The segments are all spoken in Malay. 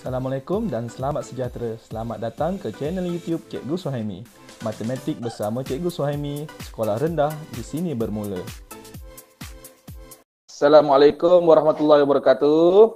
Assalamualaikum dan selamat sejahtera. Selamat datang ke channel YouTube Cikgu Suhaimi. Matematik bersama Cikgu Suhaimi, sekolah rendah di sini bermula. Assalamualaikum warahmatullahi wabarakatuh.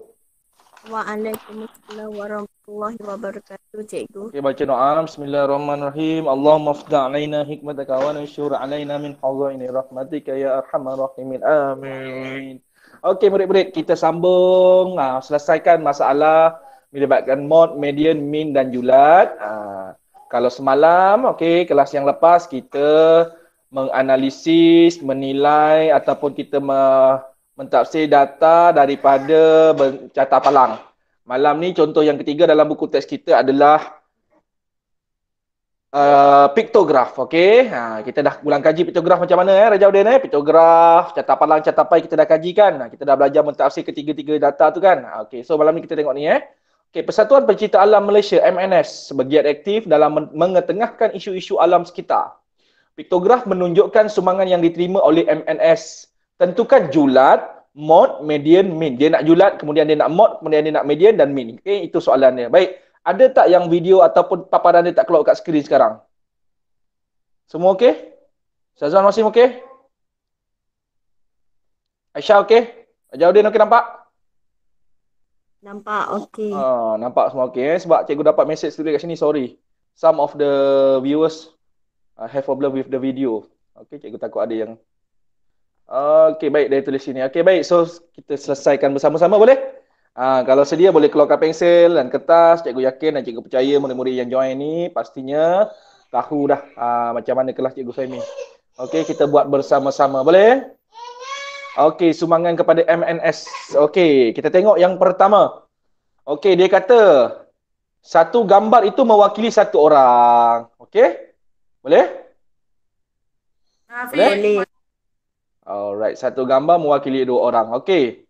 Waalaikumsalam warahmatullahi wabarakatuh, Cikgu. Okey, baca doa. Bismillahirrahmanirrahim. Allahumma fda'alaina hikmataka wa nasyur alaina min hazaini rahmatika ya arhamar Amin. Okey murid-murid, kita sambung uh, selesaikan masalah melibatkan mod, median, min dan julat. Uh, kalau semalam, okey, kelas yang lepas kita menganalisis, menilai ataupun kita me- mentafsir data daripada catatan palang. Malam ni contoh yang ketiga dalam buku teks kita adalah uh, piktograf, okey. Ha, kita dah ulang kaji piktograf macam mana eh, Raja Udin eh. Piktograf, catat palang, catat kita dah kaji kan. Ha, kita dah belajar mentafsir ketiga-tiga data tu kan. Ha, okey, so malam ni kita tengok ni eh. Okey, Persatuan Pencipta Alam Malaysia, MNS, sebagai aktif dalam men- mengetengahkan isu-isu alam sekitar. Piktograf menunjukkan sumangan yang diterima oleh MNS. Tentukan julat, mod, median, min. Dia nak julat, kemudian dia nak mod, kemudian dia nak median dan min. Okey, itu soalannya. Baik, ada tak yang video ataupun paparan dia tak keluar kat skrin sekarang? Semua okey? Syazwan masih okey? Aisyah okey? Ajaudin okey nampak? Nampak okey. Ah, nampak semua okey eh? sebab cikgu dapat message sendiri kat sini sorry. Some of the viewers uh, have problem with the video. Okey cikgu takut ada yang ah, Okey baik dia tulis sini. Okey baik so kita selesaikan bersama-sama boleh? Uh, kalau sedia boleh keluarkan pensel dan kertas. Cikgu yakin dan cikgu percaya murid-murid yang join ni pastinya tahu dah uh, macam mana kelas cikgu Fahmi. Okey, kita buat bersama-sama. Boleh? Okey, sumangan kepada MNS. Okey, kita tengok yang pertama. Okey, dia kata satu gambar itu mewakili satu orang. Okey? Boleh? Boleh? Boleh. Alright, satu gambar mewakili dua orang. Okey.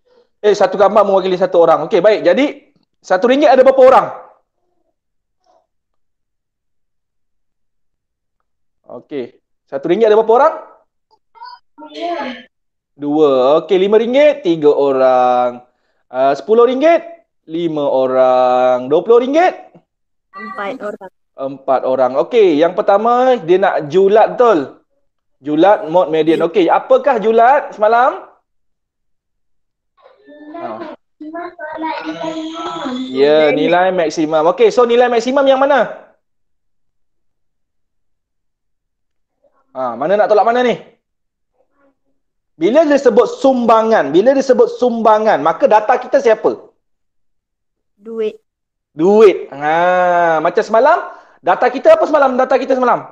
Eh, satu gambar mewakili satu orang. Okey, baik. Jadi, satu ringgit ada berapa orang? Okey. Satu ringgit ada berapa orang? Dua. Okey, lima ringgit, tiga orang. Ah, sepuluh ringgit, lima orang. Dua puluh ringgit? Empat orang. Empat orang. Okey, yang pertama dia nak julat betul? Julat mod median. Okey, apakah julat semalam? Semalam. Ya, yeah, nilai maksimum. Okey, so nilai maksimum yang mana? Ha, mana nak tolak mana ni? Bila disebut sumbangan, bila disebut sumbangan, maka data kita siapa? Duit. Duit. Ha, macam semalam, data kita apa semalam? Data kita semalam?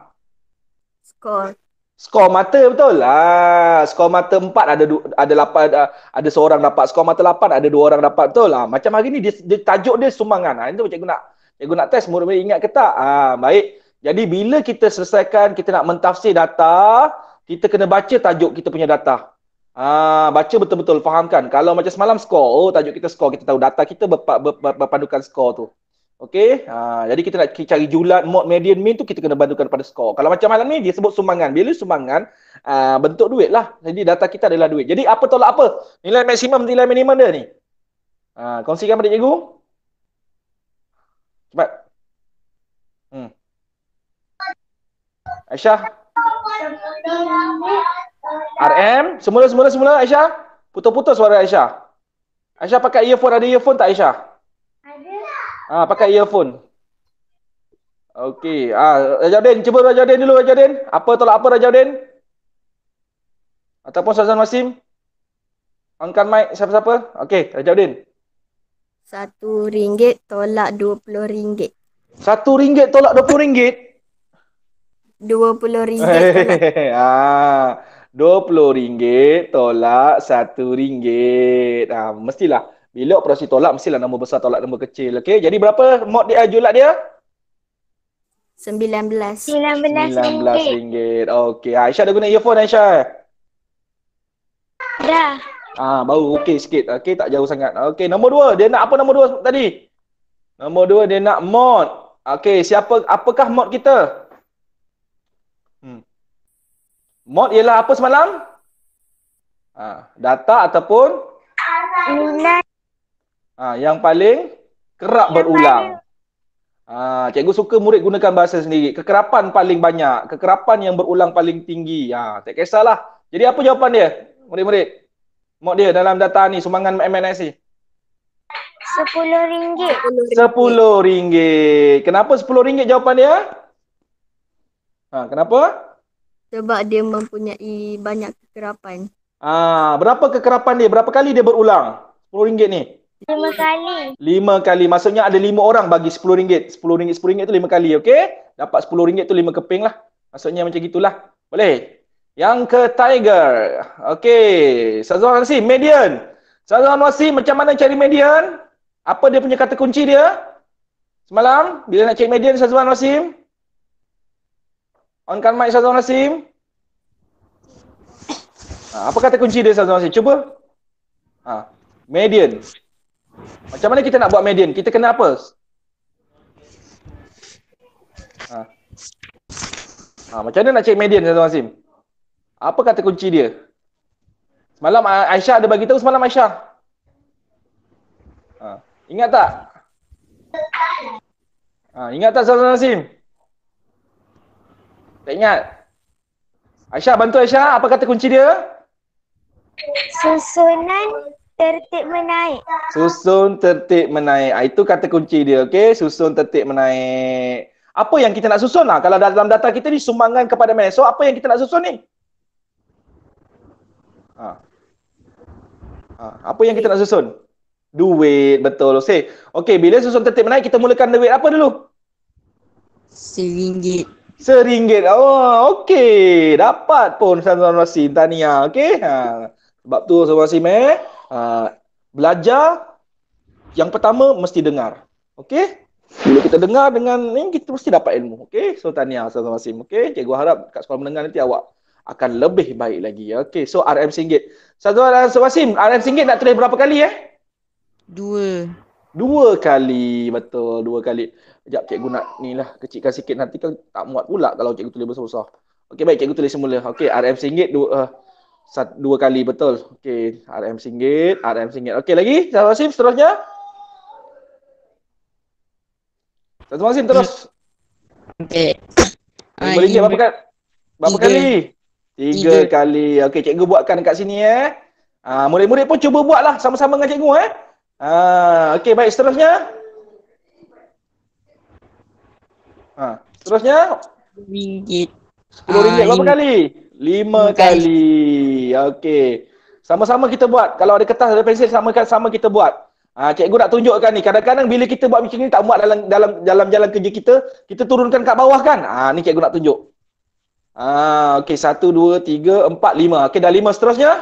Skor skor mata betul lah ha, skor mata 4 ada du, ada 8 ada, ah, ada seorang dapat skor mata 8 ada dua orang dapat betul lah ha, macam hari ni dia, dia tajuk dia sumbangan ha, itu cikgu nak cikgu nak test murid-murid ingat ke tak ha, baik jadi bila kita selesaikan kita nak mentafsir data kita kena baca tajuk kita punya data Ah baca betul-betul fahamkan kalau macam semalam skor oh tajuk kita skor kita tahu data kita berpa, berpandukan skor tu Okey, ha, jadi kita nak cari julat mod median mean tu kita kena bantukan pada skor. Kalau macam malam ni dia sebut sumbangan. Bila sumbangan, ha, bentuk duit lah. Jadi data kita adalah duit. Jadi apa tolak apa? Nilai maksimum, nilai minimum dia ni. Ha, kongsikan pada cikgu. Cepat. Hmm. Aisyah. RM. Semula, semula, semula Aisyah. Putus-putus suara Aisyah. Aisyah pakai earphone. Ada earphone tak Aisyah? Aisyah. Ah, pakai earphone. Okey. Ah, Raja Din, cuba Raja Din dulu Raja Din. Apa tolak apa Raja Din? Ataupun Sazan masim. Angkat mic siapa-siapa. Okey, Raja Din. Satu ringgit tolak dua puluh ringgit. Satu ringgit tolak dua puluh ringgit? Dua puluh ringgit. ah, dua puluh ringgit tolak satu ringgit. Ah, mestilah. Bila operasi tolak mestilah nombor besar tolak nombor kecil. Okey. Jadi berapa mod dia julat dia? 19. rm sembilan belas ringgit. Okey. Aisyah dah guna earphone Aisyah? Dah. Ah, baru okey sikit. Okey, tak jauh sangat. Okey, nombor dua. Dia nak apa nombor dua tadi? Nombor dua dia nak mod. Okey, siapa apakah mod kita? Hmm. Mod ialah apa semalam? Ah, data ataupun? Nilai. Ha, yang paling kerap yang berulang. Paling... Ha, cikgu suka murid gunakan bahasa sendiri. Kekerapan paling banyak. Kekerapan yang berulang paling tinggi. Ha, tak kisahlah. Jadi apa jawapan dia, murid-murid? Mok dia dalam data ni, sumbangan MNIC. RM10. RM10. Kenapa RM10 jawapan dia? Ha, kenapa? Sebab dia mempunyai banyak kekerapan. Ah, ha, berapa kekerapan dia? Berapa kali dia berulang? RM10 ni. Lima kali. Lima kali. Maksudnya ada lima orang bagi sepuluh ringgit. Sepuluh ringgit, sepuluh ringgit tu lima kali, okey? Dapat sepuluh ringgit tu lima keping lah. Maksudnya macam gitulah. Boleh? Yang ke Tiger. Okey. Sazwan Wasi, median. Sazwan Wasi, macam mana cari median? Apa dia punya kata kunci dia? Semalam, bila nak cari median Sazwan Wasi? Onkan mic Sazwan Wasi. Ah, apa kata kunci dia Sazwan Wasi? Cuba. Ha. Median. Macam mana kita nak buat median? Kita kena apa? Ha. Ha, macam mana nak cek median Tuan Azim? Apa kata kunci dia? Semalam Aisyah ada bagi tahu semalam Aisyah. Ha. Ingat tak? Ha, ingat tak Tuan Azim? Tak ingat. Aisyah bantu Aisyah, apa kata kunci dia? Susunan tertik menaik. Susun tertik menaik. ah itu kata kunci dia, okey? Susun tertik menaik. Apa yang kita nak susun lah? Kalau dalam data kita ni sumbangan kepada mana? So, apa yang kita nak susun ni? Ha. ha. Apa yang kita nak susun? Duit, betul. Say, okay bila susun tertik menaik, kita mulakan duit apa dulu? Seringgit. Seringgit. Oh, okey. Dapat pun Ustaz Zaman Rasin. Tahniah, okey? Ha. Sebab tu Ustaz Zaman Rasin, uh, belajar yang pertama mesti dengar. Okey? Bila kita dengar dengan ni kita mesti dapat ilmu. Okey? So tanya Ustaz Masim. Okey? Cikgu harap kat sekolah mendengar nanti awak akan lebih baik lagi. Ya? Okey. So RM singgit. Ustaz Masim, RM singgit nak tulis berapa kali eh? Dua. Dua kali. Betul. Dua kali. Sekejap cikgu nak ni lah. Kecilkan sikit nanti kan tak muat pula kalau cikgu tulis besar-besar. Okey baik cikgu tulis semula. Okey RM singgit dua. Uh, Sat, dua kali betul. Okey, RM singgit, RM singgit. Okey lagi, satu masim seterusnya. Satu masim terus. Okey. Ah, ini boleh berapa kali? Berapa kali? Tiga, tiga. kali. Okey, cikgu buatkan dekat sini eh. Ah, uh, murid-murid pun cuba buatlah sama-sama dengan cikgu eh. Ah, okey baik seterusnya. Ah, uh, seterusnya RM10. RM10 ah, berapa kali? Lima kali. kali. Okey. Sama-sama kita buat. Kalau ada kertas, ada pensil sama kan sama kita buat. Ha, cikgu nak tunjukkan ni. Kadang-kadang bila kita buat macam ni, tak buat dalam dalam dalam jalan kerja kita, kita turunkan kat bawah kan? Ha, ni cikgu nak tunjuk. Ha, Okey, satu, dua, tiga, empat, lima. Okey, dah lima. Seterusnya?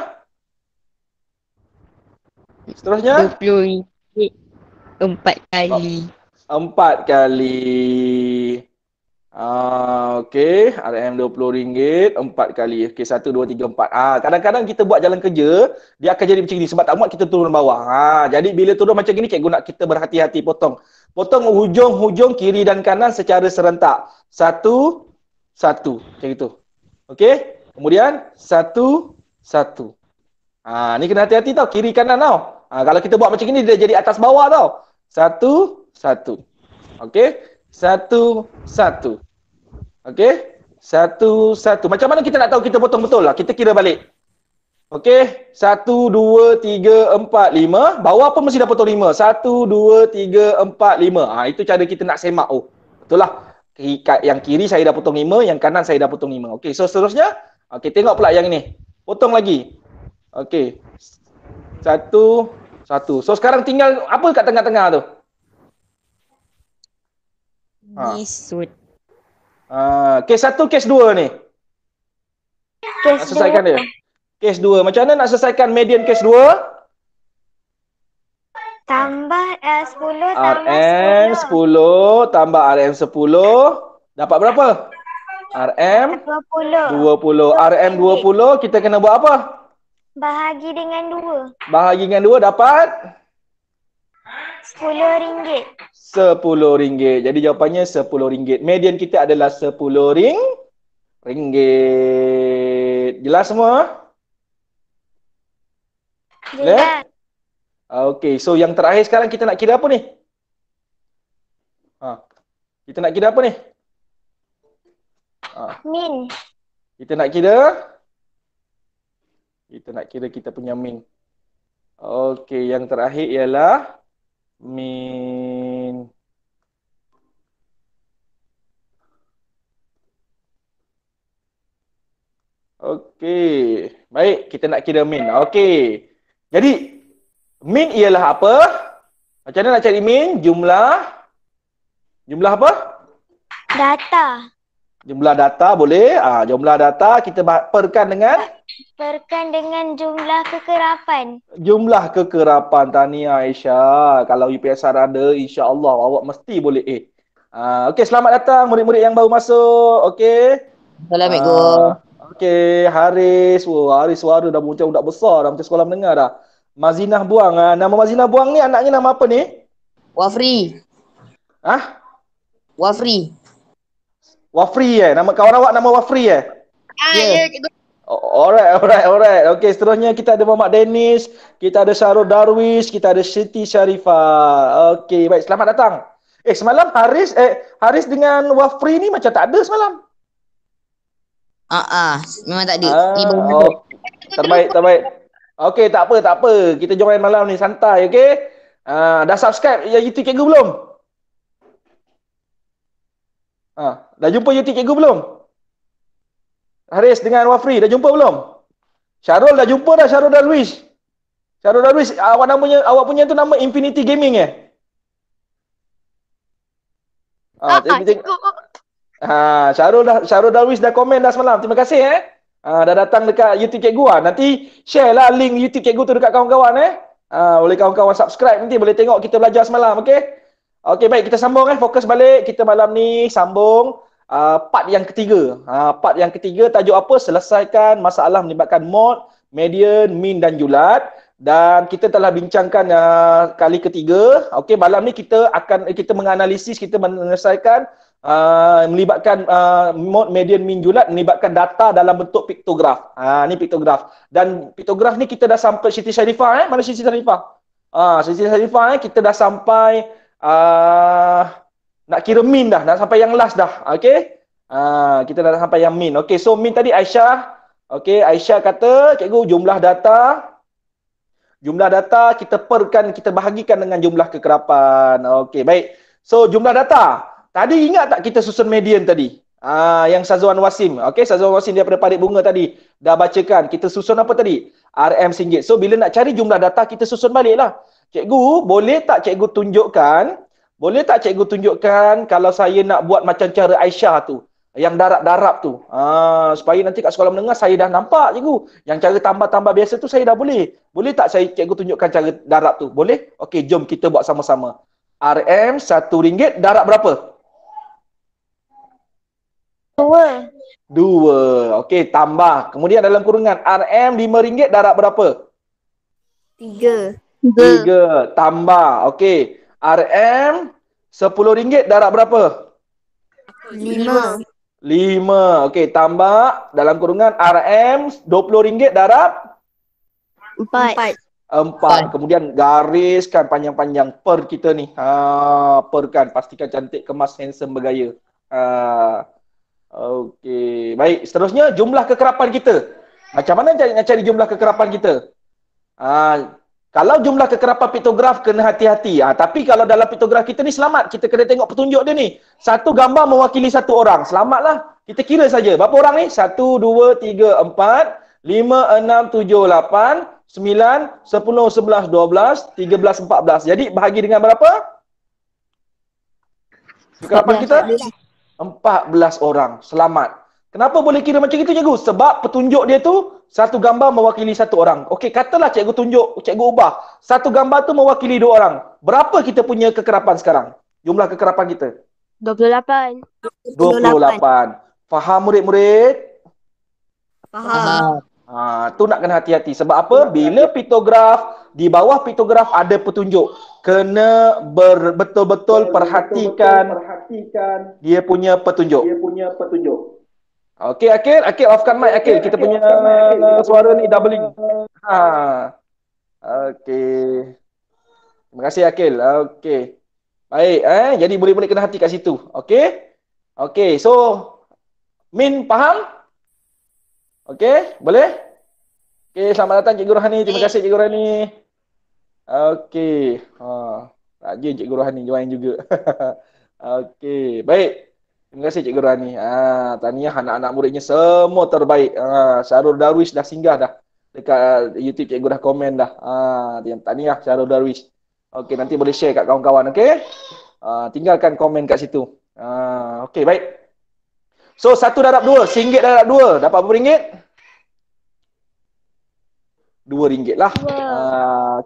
Seterusnya? Empat kali. empat kali. Ah, okay, RM20, empat kali. Okay, satu dua tiga empat. Ah, kadang-kadang kita buat jalan kerja, dia akan jadi macam ni. Sebab tak muat, kita turun bawah. Ha, jadi, bila turun macam ni, cikgu nak kita berhati-hati potong. Potong hujung-hujung kiri dan kanan secara serentak. Satu, satu. Macam itu. Okay? Kemudian, satu, satu. Ha, ni kena hati-hati tau. Kiri kanan tau. Ha, kalau kita buat macam ni, dia jadi atas bawah tau. Satu, satu. Okay? satu satu okey satu satu macam mana kita nak tahu kita potong betul lah kita kira balik okey satu dua tiga empat lima bawah pun mesti dah potong lima satu dua tiga empat lima ha, itu cara kita nak semak oh betul lah yang kiri saya dah potong lima yang kanan saya dah potong lima okey so seterusnya okey tengok pula yang ini. potong lagi okey satu satu so sekarang tinggal apa kat tengah-tengah tu Bisut. Ha. Uh, kes satu, kes dua ni? Kes nak selesaikan dua. dia? Kes dua. Macam mana nak selesaikan median kes dua? Tambah RM10 eh, ah, tambah RM10 tambah RM10 dapat berapa? RM20. 20. RM20 kita kena buat apa? Bahagi dengan dua. Bahagi dengan 2 dapat? RM10. RM10. Jadi jawapannya RM10. Median kita adalah RM10. Ringgit. Jelas semua? Jelas. Yeah. Okay, so yang terakhir sekarang kita nak kira apa ni? Ha. Kita nak kira apa ni? Ha. Min. Kita nak kira? Kita nak kira kita punya min. Okay, yang terakhir ialah... Min. Okey. Baik, kita nak kira min. Okey. Jadi min ialah apa? Macam mana nak cari min? Jumlah jumlah apa? Data. Jumlah data boleh. Ah, jumlah data kita perkan dengan Berkan dengan jumlah kekerapan. Jumlah kekerapan Tania Aisyah. Kalau UPSR ada insya-Allah awak mesti boleh eh. Uh, okey selamat datang murid-murid yang baru masuk. Okey. Assalamualaikum. Uh, okey Haris. Wah oh, Haris suara dah macam budak besar dah macam sekolah menengah dah. Mazinah Buang. Uh, nama Mazinah Buang ni anaknya nama apa ni? Wafri. Hah? Wafri. Wafri eh? Nama kawan awak nama Wafri eh? Ah, yeah. yeah. Alright, alright, alright. Okay, seterusnya kita ada Muhammad Dennis, kita ada Syarul Darwish, kita ada Siti Sharifah. Okay, baik. Selamat datang. Eh, semalam Haris eh Haris dengan Wafri ni macam tak ada semalam. Ah, uh, uh, memang tak ada. uh, oh. Terbaik, terbaik. Okay, tak apa, tak apa. Kita join malam ni santai, okay? Uh, ah, dah subscribe ya YouTube cikgu belum? Ah, uh, dah jumpa YouTube cikgu belum? Belum. Haris dengan Wafri dah jumpa belum? Syarul dah jumpa dah Syarul dan Luis. Syarul dan Luis awak namanya awak punya tu nama Infinity Gaming eh? Ha, ah, ah cikgu. Ah, Syarul dah Syarul dan Luis dah komen dah semalam. Terima kasih eh. Ha, dah datang dekat YouTube cikgu ah. Nanti share lah link YouTube cikgu tu dekat kawan-kawan eh. Ah, boleh kawan-kawan subscribe nanti boleh tengok kita belajar semalam okey. Okey baik kita sambung eh fokus balik kita malam ni sambung uh, part yang ketiga. Uh, part yang ketiga tajuk apa? Selesaikan masalah melibatkan mod, median, min dan julat. Dan kita telah bincangkan uh, kali ketiga. Okey, malam ni kita akan eh, kita menganalisis, kita menyelesaikan uh, melibatkan uh, mod, median, min, julat, melibatkan data dalam bentuk piktograf. Ah, uh, ni piktograf. Dan piktograf ni kita dah sampai Siti Sharifah. Eh? Mana Siti Sharifah? Ah, uh, Siti Sharifah. Eh? Kita dah sampai uh, nak kira min dah nak sampai yang last dah okay? ha, ah, kita dah sampai yang min okay? so min tadi Aisyah okay? Aisyah kata cikgu jumlah data jumlah data kita perkan kita bahagikan dengan jumlah kekerapan okay? baik so jumlah data tadi ingat tak kita susun median tadi Ah, ha, yang Sazwan Wasim. okay? Sazwan Wasim daripada padik Bunga tadi dah bacakan. Kita susun apa tadi? RM singgit. So, bila nak cari jumlah data, kita susun baliklah. Cikgu, boleh tak cikgu tunjukkan boleh tak cikgu tunjukkan kalau saya nak buat macam cara Aisyah tu? Yang darab-darab tu. Ha, supaya nanti kat sekolah menengah saya dah nampak cikgu. Yang cara tambah-tambah biasa tu saya dah boleh. Boleh tak saya cikgu tunjukkan cara darab tu? Boleh? Okey, jom kita buat sama-sama. RM satu ringgit darab berapa? Dua. Dua. Okey, tambah. Kemudian dalam kurungan RM lima ringgit darab berapa? Tiga. Tiga. Tambah. Okey. RM rm ringgit darab berapa? 5. 5. Okey, tambah dalam kurungan RM rm ringgit darab 4. 4. Kemudian gariskan panjang-panjang per kita ni. Ha, per kan pastikan cantik kemas handsome bergaya. Ha. Okey. Baik, seterusnya jumlah kekerapan kita. Macam mana nak cari jumlah kekerapan kita? ha, kalau jumlah kekerapan pitograf kena hati-hati. Ha, tapi kalau dalam pitograf kita ni selamat. Kita kena tengok petunjuk dia ni. Satu gambar mewakili satu orang. Selamatlah. Kita kira saja. Berapa orang ni? Satu, dua, tiga, empat, lima, enam, tujuh, lapan, sembilan, sepuluh, sebelas, dua belas, tiga belas, empat belas. Jadi bahagi dengan berapa? Kekerapan kita? Empat belas orang. Selamat. Kenapa boleh kira macam itu cikgu? Sebab petunjuk dia tu satu gambar mewakili satu orang. Okey, katalah cikgu tunjuk, cikgu ubah. Satu gambar tu mewakili dua orang. Berapa kita punya kekerapan sekarang? Jumlah kekerapan kita? 28. 28. Faham murid-murid? Faham. Ha, tu nak kena hati-hati. Sebab apa? Bila pitograf, di bawah pitograf ada petunjuk. Kena betul-betul, perhatikan betul-betul perhatikan dia punya petunjuk. Dia punya petunjuk. Okey Akil, Akil offkan mic Akil. Kita punya suara ni doubling. Ha. Okey. Terima kasih Akil. Okey. Baik, eh jadi boleh-boleh kena hati kat situ. Okey. Okey, so Min faham? Okey, boleh? Okey, selamat datang Cikgu Rohani. Terima kasih Cikgu Rohani. Okey. Ha, rajin Cikgu Rohani join juga. Okey, baik. Terima kasih Cikgu Rani. Ha, tahniah anak-anak muridnya semua terbaik. Ha, Syarul Darwish dah singgah dah. Dekat ah, YouTube Cikgu dah komen dah. Ha, tahniah Syarul Darwish. Okey, nanti boleh share kat kawan-kawan. Okey? Ha, tinggalkan komen kat situ. Ha, Okey, baik. So, satu darab dua. Singgit darab dua. Dapat berapa ringgit? Dua ringgit lah. Yeah. Ha,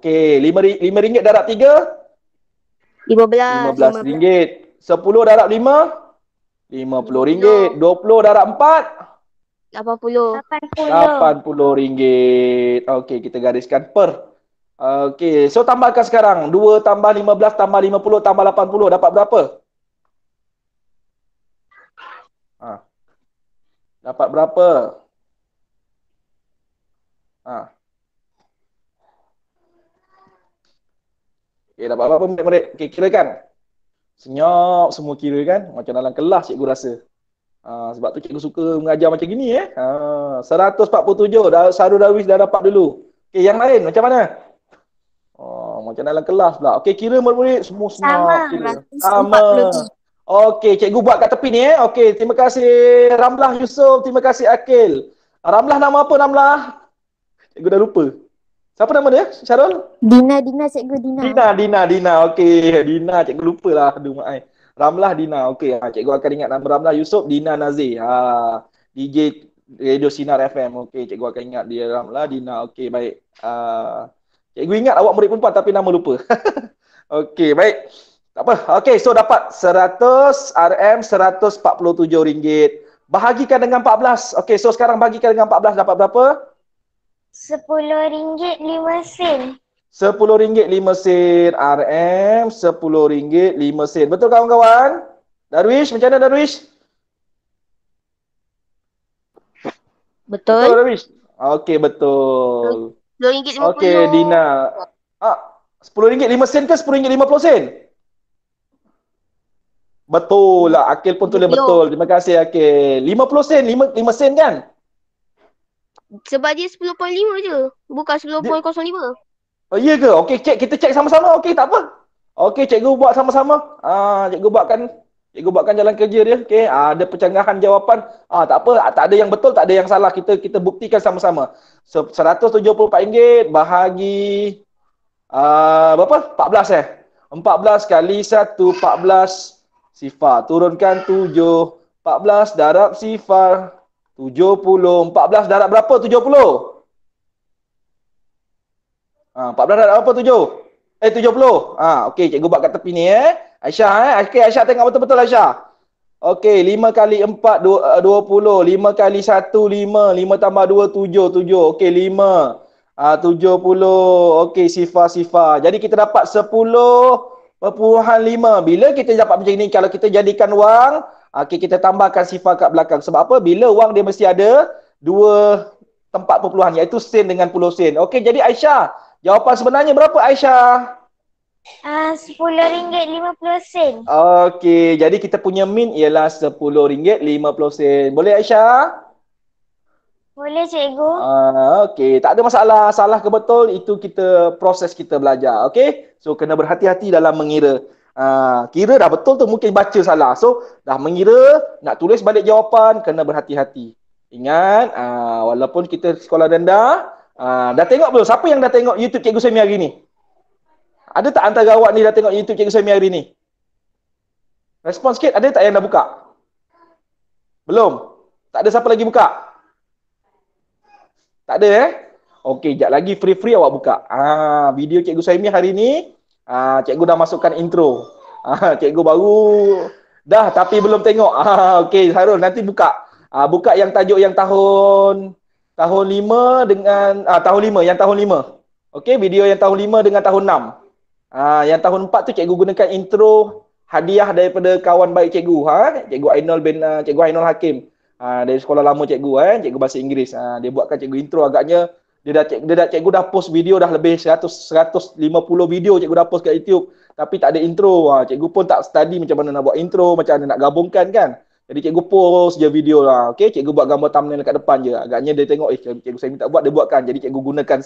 Okey, lima, lima ringgit darab tiga? Lima belas. Lima belas ringgit. Sepuluh darab lima? Lima RM50, RM20 darat 4 RM80 RM80 Okey kita gariskan per Okey so tambahkan sekarang 2 tambah 15 tambah 50 tambah 80 dapat berapa? Ha. Dapat berapa? Ha. Okey dapat berapa murid-murid? Okey kirakan senyap semua kira kan macam dalam kelas cikgu rasa ha, sebab tu cikgu suka mengajar macam gini eh ha, 147 dah Saru darwis dah dapat dulu okay yang lain macam mana ha, macam dalam kelas pula okay kira murid-murid semua senyap sama okay cikgu buat kat tepi ni eh okey terima kasih Ramlah Yusof terima kasih Akil Ramlah nama apa Ramlah cikgu dah lupa Siapa nama dia? Syarul? Dina, Dina, Cikgu Dina. Dina, Dina, Dina. Okey, Dina. Cikgu lupa lah. Aduh, maaf. Ramlah Dina. Okey, ah, Cikgu akan ingat nama Ramlah Yusof. Dina Nazir. Ha, ah, DJ Radio Sinar FM. Okey, Cikgu akan ingat dia Ramlah Dina. Okey, baik. Ha, cikgu ingat awak murid perempuan tapi nama lupa. Okey, baik. Tak apa. Okey, so dapat 100 RM, RM147. Bahagikan dengan 14. Okey, so sekarang bahagikan dengan 14 dapat berapa? RM10.5 sepuluh ringgit lima sen RM sepuluh ringgit lima sen betul kawan-kawan Darwish macam mana Darwish betul, betul Darwish okey betul sepuluh ringgit lima okey Dina ah sepuluh ringgit lima sen ke sepuluh ringgit lima puluh sen betul lah Akil pun tulis betul terima kasih Akil lima puluh sen lima lima sen kan sebab dia 10.5 je. Bukan 10.05. Oh, iya ke? Okey, cek kita cek sama-sama. Okey, tak apa. Okey, cikgu buat sama-sama. Ah, uh, cikgu buatkan cikgu buatkan jalan kerja dia. Okey, uh, ada percanggahan jawapan. Ah, uh, tak apa, ah, tak ada yang betul, tak ada yang salah. Kita kita buktikan sama-sama. RM174 so, bahagi ah uh, berapa? 14 eh. 14 kali 1 14 sifar. Turunkan 7 14 darab sifar. 70. 14 darab berapa? 70. Ha, 14 darab berapa? 7. Eh 70. Ha, okey cikgu buat kat tepi ni eh. Aisyah eh. Okey Aisyah tengok betul-betul Aisyah. Okey, 5 kali 4, 20. 5 kali 1, 5. 5 tambah 2, 7. 7. Okey, 5. Ha, 70. Okey, sifar-sifar. Jadi kita dapat 10 perpuluhan 5. Bila kita dapat macam ni, kalau kita jadikan wang, Okey kita tambahkan sifar kat belakang. Sebab apa? Bila wang dia mesti ada dua tempat perpuluhan iaitu sen dengan puluh sen. Okey jadi Aisyah, jawapan sebenarnya berapa Aisyah? Ah, uh, RM10.50 Okey, jadi kita punya min ialah RM10.50 Boleh Aisyah? Boleh cikgu uh, Okey, tak ada masalah Salah ke betul, itu kita proses kita belajar Okey, so kena berhati-hati dalam mengira Ah, kira dah betul tu mungkin baca salah. So dah mengira nak tulis balik jawapan kena berhati-hati. Ingat uh, walaupun kita sekolah rendah uh, dah tengok belum siapa yang dah tengok YouTube Cikgu Semi hari ni? Ada tak antara awak ni dah tengok YouTube Cikgu Semi hari ni? Respon sikit ada tak yang dah buka? Belum. Tak ada siapa lagi buka? Tak ada eh? Okey, jap lagi free-free awak buka. Ah, video Cikgu Saimi hari ni Ah, cikgu dah masukkan intro. Ah, cikgu baru dah tapi belum tengok. Ah, okey, Harul nanti buka. Ah, buka yang tajuk yang tahun tahun 5 dengan ah, tahun 5, yang tahun 5. Okey, video yang tahun 5 dengan tahun 6. Ah, yang tahun 4 tu cikgu gunakan intro hadiah daripada kawan baik cikgu, ha? Cikgu Ainul bin ah, cikgu Ainul Hakim. Ah, dari sekolah lama cikgu eh, cikgu bahasa Inggeris. Ah, dia buatkan cikgu intro agaknya dia dah cik, dia dah cikgu dah post video dah lebih 100 150 video cikgu dah post kat YouTube tapi tak ada intro ha, cikgu pun tak study macam mana nak buat intro macam mana nak gabungkan kan jadi cikgu post je video lah okey cikgu buat gambar thumbnail dekat depan je agaknya dia tengok eh cikgu saya minta buat dia buatkan jadi cikgu gunakan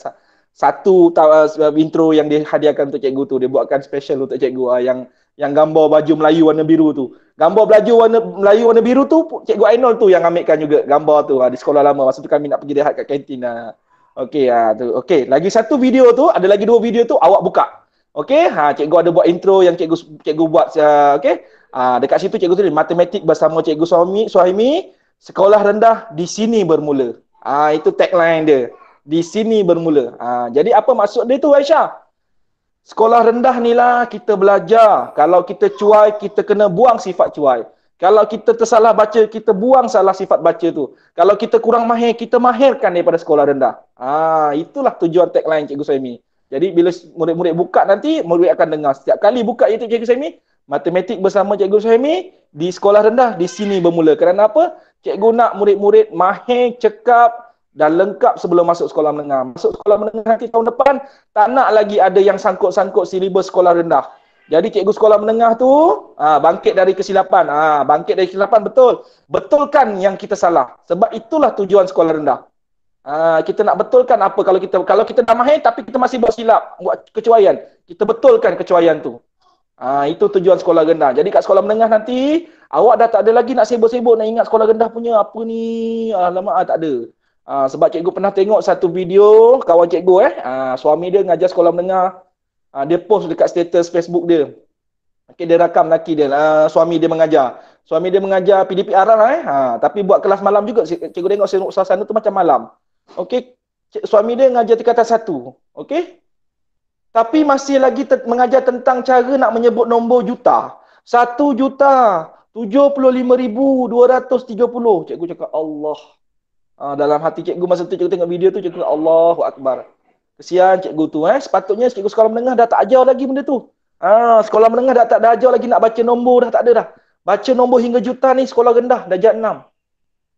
satu uh, intro yang dihadiahkan untuk cikgu tu dia buatkan special untuk cikgu ha, yang yang gambar baju Melayu warna biru tu gambar baju warna Melayu warna biru tu cikgu Ainul tu yang ambilkan juga gambar tu ha, di sekolah lama masa tu kami nak pergi rehat kat kantin ha. Okey, ha, tu. Okey, lagi satu video tu, ada lagi dua video tu awak buka. Okey, ha cikgu ada buat intro yang cikgu cikgu buat uh, okey. Ha, dekat situ cikgu tulis matematik bersama cikgu suami Suhaimi, sekolah rendah di sini bermula. Ha, itu tagline dia. Di sini bermula. Ha, jadi apa maksud dia tu Aisyah? Sekolah rendah ni lah kita belajar. Kalau kita cuai, kita kena buang sifat cuai. Kalau kita tersalah baca, kita buang salah sifat baca tu. Kalau kita kurang mahir, kita mahirkan daripada sekolah rendah. Ah, itulah tujuan tagline Cikgu Saimi. Jadi bila murid-murid buka nanti, murid akan dengar. Setiap kali buka YouTube Cikgu Saimi, matematik bersama Cikgu Saimi di sekolah rendah di sini bermula. Kerana apa? Cikgu nak murid-murid mahir, cekap dan lengkap sebelum masuk sekolah menengah. Masuk sekolah menengah nanti tahun depan, tak nak lagi ada yang sangkut-sangkut silibus sekolah rendah. Jadi cikgu sekolah menengah tu ah, bangkit dari kesilapan. Ah, bangkit dari kesilapan betul. Betulkan yang kita salah. Sebab itulah tujuan sekolah rendah. Ah, kita nak betulkan apa kalau kita kalau kita dah mahir tapi kita masih buat silap, buat kecuaian. Kita betulkan kecuaian tu. Ah, itu tujuan sekolah rendah. Jadi kat sekolah menengah nanti awak dah tak ada lagi nak sibuk-sibuk nak ingat sekolah rendah punya apa ni. Alamak ah, tak ada. Ah, sebab cikgu pernah tengok satu video kawan cikgu eh, ah, suami dia ngajar sekolah menengah. Uh, dia post dekat status Facebook dia. Okay, dia rakam lelaki dia. Uh, suami dia mengajar. Suami dia mengajar PDPR lah eh. Ha, tapi buat kelas malam juga. Cikgu tengok saya sana tu macam malam. Okey. Suami dia mengajar kata satu. Okay. Tapi masih lagi te- mengajar tentang cara nak menyebut nombor juta. Satu juta. Tujuh puluh lima ribu. Dua ratus tiga puluh. Cikgu cakap Allah. Ha, dalam hati cikgu masa tu cikgu tengok video tu. Cikgu cakap Allahu Akbar. Kesian cikgu tu eh. Sepatutnya cikgu sekolah menengah dah tak ajar lagi benda tu. Ah, sekolah menengah dah tak dah ajar lagi nak baca nombor dah tak ada dah. Baca nombor hingga juta ni sekolah rendah dah darjat enam.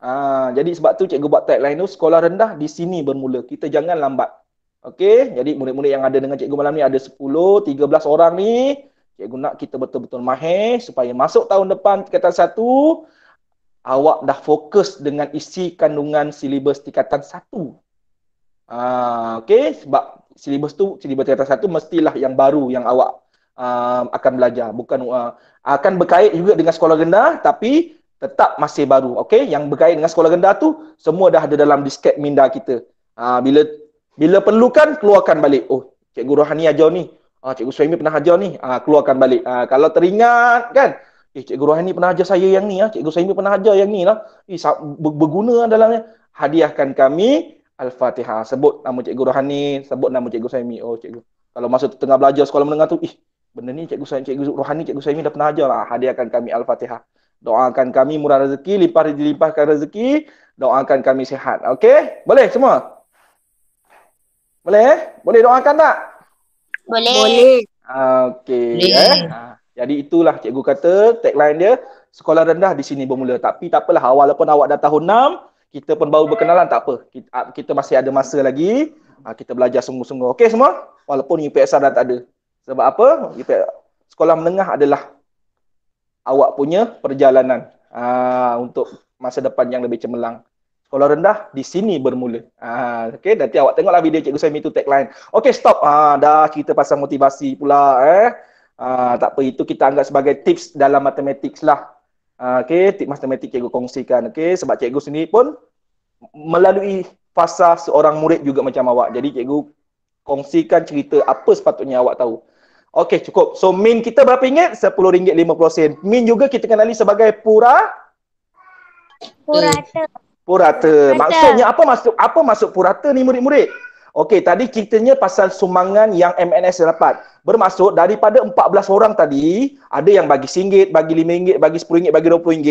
Ah, jadi sebab tu cikgu buat tagline tu sekolah rendah di sini bermula. Kita jangan lambat. Okey, jadi murid-murid yang ada dengan cikgu malam ni ada 10, 13 orang ni. Cikgu nak kita betul-betul mahir supaya masuk tahun depan tingkatan 1 awak dah fokus dengan isi kandungan silibus tingkatan 1. Uh, okay, sebab silibus tu, silibus teratas satu mestilah yang baru yang awak uh, akan belajar. Bukan uh, akan berkait juga dengan sekolah rendah tapi tetap masih baru. Okay, yang berkait dengan sekolah rendah tu semua dah ada dalam disket minda kita. Uh, bila bila perlukan, keluarkan balik. Oh, Cikgu Rohani ajar ni. Uh, Cikgu Suhaimi pernah ajar ni. Uh, keluarkan balik. Uh, kalau teringat kan, eh Cikgu Rohani pernah ajar saya yang ni. Uh. Cikgu Suhaimi pernah ajar yang ni lah. Eh, berguna dalamnya. Hadiahkan kami Al-Fatihah. Sebut nama Cikgu Rohani, sebut nama Cikgu Saimi. Oh, Cikgu. Kalau masa tu tengah belajar sekolah menengah tu, ih, benda ni Cikgu, Saimi, Cikgu Rohani, Cikgu Saimi dah pernah ajar lah. Hadiahkan kami Al-Fatihah. Doakan kami murah rezeki, limpah dilimpahkan rezeki. Doakan kami sihat. Okey? Boleh semua? Boleh? Eh? Boleh doakan tak? Boleh. Boleh. Okey. Boleh. Eh? Ha, jadi itulah cikgu kata tagline dia sekolah rendah di sini bermula tapi tak apalah walaupun awak dah tahun kita pun baru berkenalan tak apa. Kita, ah, kita masih ada masa lagi. Uh, kita belajar sungguh-sungguh. Okey semua? Walaupun UPSR dah tak ada. Sebab apa? UPSR, sekolah menengah adalah awak punya perjalanan uh, untuk masa depan yang lebih cemerlang. Sekolah rendah di sini bermula. uh, okay, nanti awak tengoklah video Cikgu Saimi tu tagline. Okay, stop. uh, dah kita pasang motivasi pula. Eh. Uh, tak apa, itu kita anggap sebagai tips dalam matematik lah. Ah, okay, tip matematik cikgu kongsikan. Okay, sebab cikgu sendiri pun melalui fasa seorang murid juga macam awak. Jadi cikgu kongsikan cerita apa sepatutnya awak tahu. Okay, cukup. So min kita berapa ingat? RM10.50. Min juga kita kenali sebagai pura purata. Purata. Maksudnya apa maksud apa maksud purata ni murid-murid? Okey, tadi ceritanya pasal sumbangan yang MNS dah dapat. Bermaksud daripada 14 orang tadi, ada yang bagi RM1, bagi RM5, bagi RM10, bagi RM20.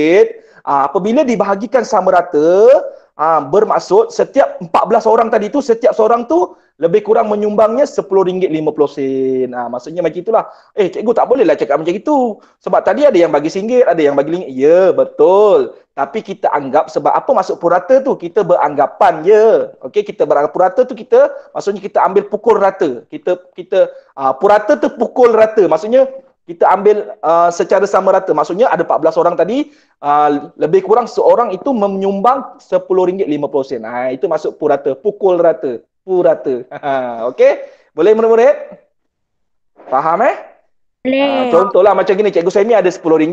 Ah, apabila dibahagikan sama rata, ah, bermaksud setiap 14 orang tadi tu, setiap seorang tu lebih kurang menyumbangnya RM10.50. Ha, ah, maksudnya macam itulah. Eh, cikgu tak bolehlah cakap macam itu. Sebab tadi ada yang bagi RM1, ada yang bagi RM5. Ya, betul. Tapi kita anggap sebab apa masuk purata tu? Kita beranggapan, ya. Okey, kita beranggap purata tu kita, maksudnya kita ambil pukul rata. Kita, kita uh, purata tu pukul rata. Maksudnya, kita ambil uh, secara sama rata. Maksudnya ada 14 orang tadi, uh, lebih kurang seorang itu menyumbang RM10.50. Ha, itu masuk purata, pukul rata purata. Ha, okay? Boleh murid-murid? Faham eh? Boleh. Ha, contohlah macam gini, Cikgu Semi ada RM10.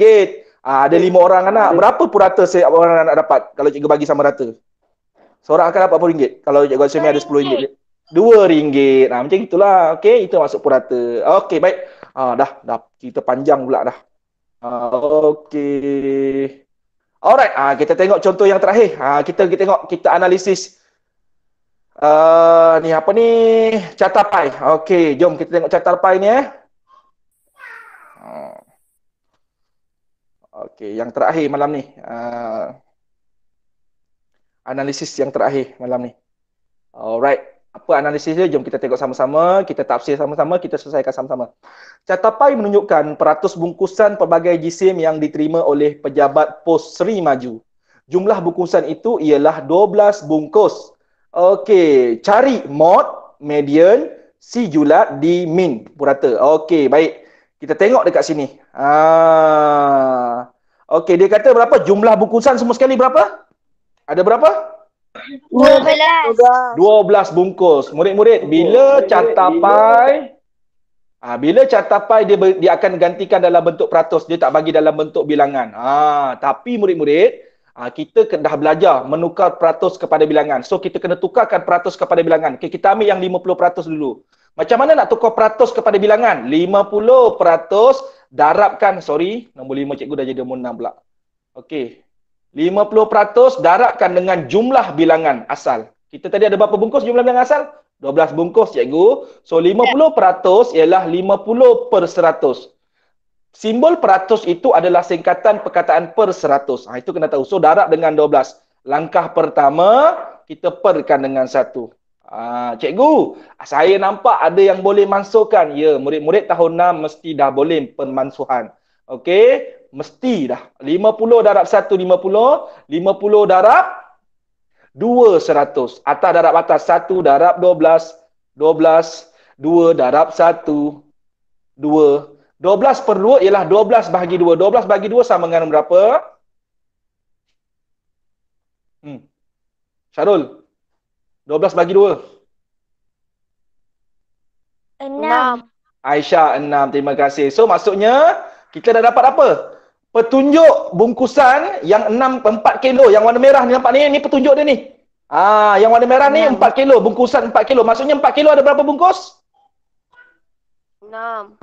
Ha, ah, ada lima orang anak. Berapa purata setiap orang anak dapat kalau Cikgu bagi sama rata? Seorang akan dapat RM10 kalau Cikgu Semi ada RM10. RM2. Ha, macam itulah. Okay? Itu masuk purata. Okay, baik. Ha, dah, dah. Kita panjang pula dah. Ha, okay. Alright, ha, kita tengok contoh yang terakhir. Ha, kita, kita tengok, kita analisis Uh, ni apa ni? Carta Pai. Okey, jom kita tengok Carta Pai ni eh. Oh. Okey, yang terakhir malam ni. Uh, analisis yang terakhir malam ni. Alright. Apa analisis dia? Jom kita tengok sama-sama. Kita tafsir sama-sama. Kita selesaikan sama-sama. Carta Pai menunjukkan peratus bungkusan pelbagai jisim yang diterima oleh pejabat pos Seri Maju. Jumlah bungkusan itu ialah 12 bungkus. Okey, cari mod, median, C julat, di min, purata. Okey, baik. Kita tengok dekat sini. Ah. Okey, dia kata berapa jumlah bungkusan semua sekali berapa? Ada berapa? 12. 12 bungkus. Murid-murid, bila catapai, pai Ah bila catapai dia dia akan gantikan dalam bentuk peratus dia tak bagi dalam bentuk bilangan. Ah tapi murid-murid uh, kita dah belajar menukar peratus kepada bilangan. So kita kena tukarkan peratus kepada bilangan. Okay, kita ambil yang 50% dulu. Macam mana nak tukar peratus kepada bilangan? 50% darabkan, sorry, nombor 5 cikgu dah jadi nombor 6 pula. Okey. 50% darabkan dengan jumlah bilangan asal. Kita tadi ada berapa bungkus jumlah bilangan asal? 12 bungkus cikgu. So 50% ialah 50 per 100. Simbol peratus itu adalah singkatan perkataan per seratus. Ha, itu kena tahu. So, darab dengan dua belas. Langkah pertama, kita perkan dengan satu. Ha, cikgu, saya nampak ada yang boleh mansuhkan. Ya, murid-murid tahun enam mesti dah boleh pemansuhan. Okey, mesti dah. Lima puluh darab satu, lima puluh. Lima puluh darab dua seratus. Atas darab atas satu, darab dua belas. Dua belas, dua darab satu, dua 12 per 2 ialah 12 bahagi 2. 12 bahagi 2 sama dengan berapa? Hmm. Syarul. 12 bahagi 2. 6. Aisyah 6. Terima kasih. So maksudnya kita dah dapat apa? Petunjuk bungkusan yang 6 4 kilo yang warna merah ni nampak ni ni petunjuk dia ni. Ah yang warna merah 6. ni 4 kilo bungkusan 4 kilo. Maksudnya 4 kilo ada berapa bungkus? 6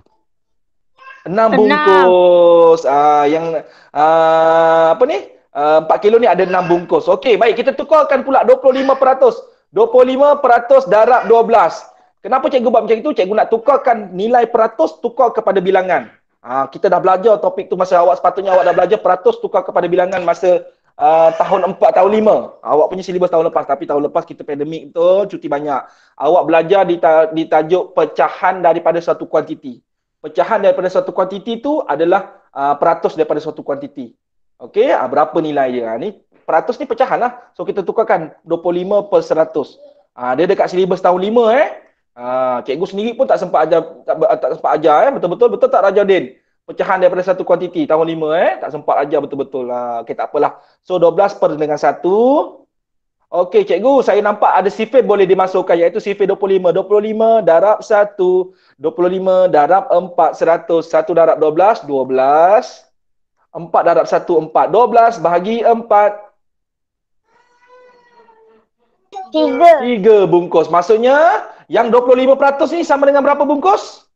enam bungkus. Ah, yang ah, apa ni? Ah, empat ah, kilo ni ada enam bungkus. Okey, baik. Kita tukarkan pula 25%. 25% darab 12. Kenapa cikgu buat macam itu? Cikgu nak tukarkan nilai peratus tukar kepada bilangan. Ah, kita dah belajar topik tu masa awak sepatutnya awak dah belajar peratus tukar kepada bilangan masa Uh, tahun 4 tahun 5 awak punya silibus tahun lepas tapi tahun lepas kita pandemik tu cuti banyak awak belajar di ta- di tajuk pecahan daripada satu kuantiti pecahan daripada suatu kuantiti tu adalah uh, peratus daripada suatu kuantiti. Okey, uh, ah, berapa nilai dia? Ah, ni peratus ni pecahan lah. So kita tukarkan 25 per 100. Uh, ah, dia dekat silibus tahun 5 eh. Ah, uh, cikgu sendiri pun tak sempat ajar tak, tak sempat ajar eh. Betul-betul betul tak Raja Din? Pecahan daripada satu kuantiti tahun 5 eh. Tak sempat ajar betul-betul. Ah, uh, okay, tak apalah. So 12 per dengan 1 Okey, cikgu, saya nampak ada sifir boleh dimasukkan iaitu sifir 25. 25 darab 1. 25 darab 4 100 darab 12 12 darab 1 4 12 bahagi 4 3 bungkus maksudnya yang 25% ni sama dengan berapa bungkus